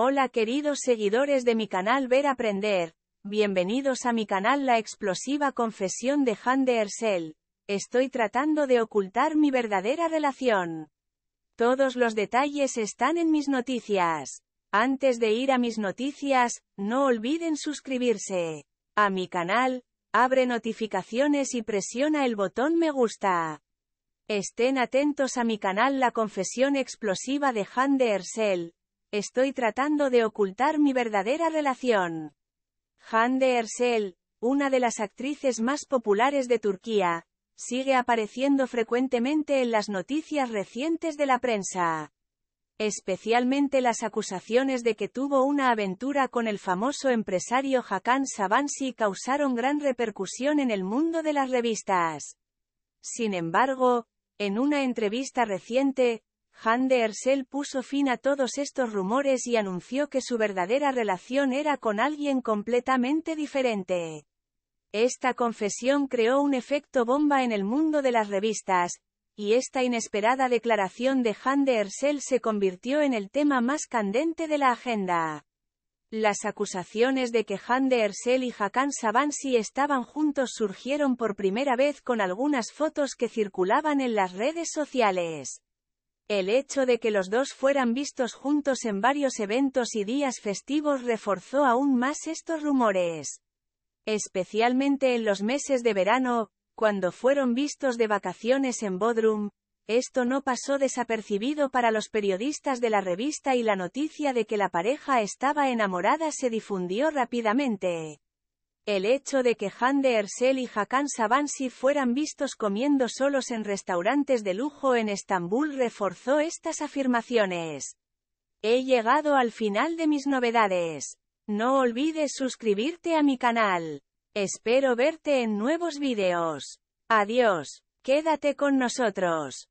Hola queridos seguidores de mi canal Ver Aprender, bienvenidos a mi canal La explosiva confesión de Han de Ersel. Estoy tratando de ocultar mi verdadera relación. Todos los detalles están en mis noticias. Antes de ir a mis noticias, no olviden suscribirse a mi canal, abre notificaciones y presiona el botón me gusta. Estén atentos a mi canal La confesión explosiva de Han de Ersel Estoy tratando de ocultar mi verdadera relación. Hande Ersel, una de las actrices más populares de Turquía, sigue apareciendo frecuentemente en las noticias recientes de la prensa. Especialmente las acusaciones de que tuvo una aventura con el famoso empresario Hakan Savansi causaron gran repercusión en el mundo de las revistas. Sin embargo, en una entrevista reciente, han de Ersel puso fin a todos estos rumores y anunció que su verdadera relación era con alguien completamente diferente. Esta confesión creó un efecto bomba en el mundo de las revistas, y esta inesperada declaración de Han de Ersel se convirtió en el tema más candente de la agenda. Las acusaciones de que Han de Ersel y Hakan Savansi estaban juntos surgieron por primera vez con algunas fotos que circulaban en las redes sociales. El hecho de que los dos fueran vistos juntos en varios eventos y días festivos reforzó aún más estos rumores. Especialmente en los meses de verano, cuando fueron vistos de vacaciones en Bodrum, esto no pasó desapercibido para los periodistas de la revista y la noticia de que la pareja estaba enamorada se difundió rápidamente. El hecho de que Han de Ersel y Hakan Savansi fueran vistos comiendo solos en restaurantes de lujo en Estambul reforzó estas afirmaciones. He llegado al final de mis novedades. No olvides suscribirte a mi canal. Espero verte en nuevos videos. Adiós, quédate con nosotros.